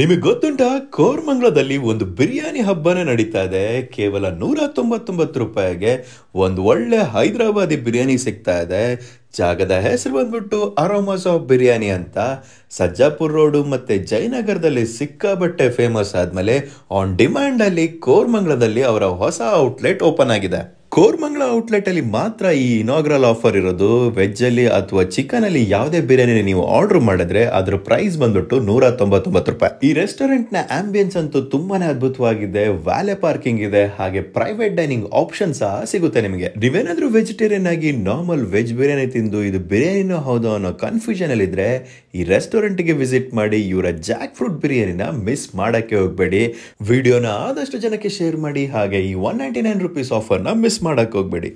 ನಿಮಗೆ ಗೊತ್ತುಂಟ ಕೋರ್ಮಂಗ್ಲದಲ್ಲಿ ಒಂದು ಬಿರಿಯಾನಿ ಹಬ್ಬನೇ ನಡೀತಾ ಇದೆ ಕೇವಲ ನೂರ ತೊಂಬತ್ತೊಂಬತ್ತು ರೂಪಾಯಿಗೆ ಒಂದು ಒಳ್ಳೆ ಹೈದರಾಬಾದಿ ಬಿರಿಯಾನಿ ಸಿಗ್ತಾ ಇದೆ ಜಾಗದ ಹೆಸರು ಬಂದ್ಬಿಟ್ಟು ಅರೋಮಾಸ್ ಆಫ್ ಬಿರಿಯಾನಿ ಅಂತ ಸಜ್ಜಾಪುರ್ ರೋಡು ಮತ್ತು ಜಯನಗರದಲ್ಲಿ ಸಿಕ್ಕಾಬಟ್ಟೆ ಫೇಮಸ್ ಆದಮೇಲೆ ಆನ್ ಡಿಮ್ಯಾಂಡಲ್ಲಿ ಕೋರ್ಮಂಗ್ಲದಲ್ಲಿ ಅವರ ಹೊಸ ಔಟ್ಲೆಟ್ ಓಪನ್ ಆಗಿದೆ ಔಟ್ಲೆಟ್ ಔಟ್ಲೆಟಲ್ಲಿ ಮಾತ್ರ ಈ ಇನಾಗ್ರಲ್ ಆಫರ್ ಇರೋದು ವೆಜ್ಜಲ್ಲಿ ಅಥವಾ ಚಿಕನಲ್ಲಿ ಯಾವುದೇ ಬಿರಿಯಾನಿ ನೀವು ಆರ್ಡರ್ ಮಾಡಿದ್ರೆ ಅದರ ಪ್ರೈಸ್ ಬಂದ್ಬಿಟ್ಟು ನೂರ ತೊಂಬತ್ತೊಂಬತ್ತು ರೂಪಾಯಿ ಈ ರೆಸ್ಟೋರೆಂಟ್ನ ಆಂಬಿಯನ್ಸ್ ಅಂತೂ ತುಂಬಾನೇ ಅದ್ಭುತವಾಗಿದೆ ವ್ಯಾಲೆ ಪಾರ್ಕಿಂಗ್ ಇದೆ ಹಾಗೆ ಪ್ರೈವೇಟ್ ಡೈನಿಂಗ್ ಆಪ್ಷನ್ ಸಹ ಸಿಗುತ್ತೆ ನಿಮಗೆ ನೀವೇನಾದ್ರೂ ವೆಜಿಟೇರಿಯನ್ ಆಗಿ ನಾರ್ಮಲ್ ವೆಜ್ ಬಿರಿಯಾನಿ ತಿಂದು ಇದು ಬಿರಿಯಾನಿನೂ ಹೌದು ಅನ್ನೋ ಕನ್ಫ್ಯೂಷನ್ ಅಲ್ಲಿ ಇದ್ರೆ ಈ ಗೆ ವಿಸಿಟ್ ಮಾಡಿ ಇವರ ಜಾಕ್ ಫ್ರೂಟ್ ಬಿರಿಯಾನಿನ ಮಿಸ್ ಮಾಡೋಕ್ಕೆ ಹೋಗಬೇಡಿ ವಿಡಿಯೋನ ಆದಷ್ಟು ಜನಕ್ಕೆ ಶೇರ್ ಮಾಡಿ ಹಾಗೆ ಈ ಒನ್ ನೈಂಟಿ ನೈನ್ ರುಪೀಸ್ ಆಫರ್ನ ಮಿಸ್ ಮಿಸ್ ಮಾಡೋಕ್ಕೆ ಹೋಗಬೇಡಿ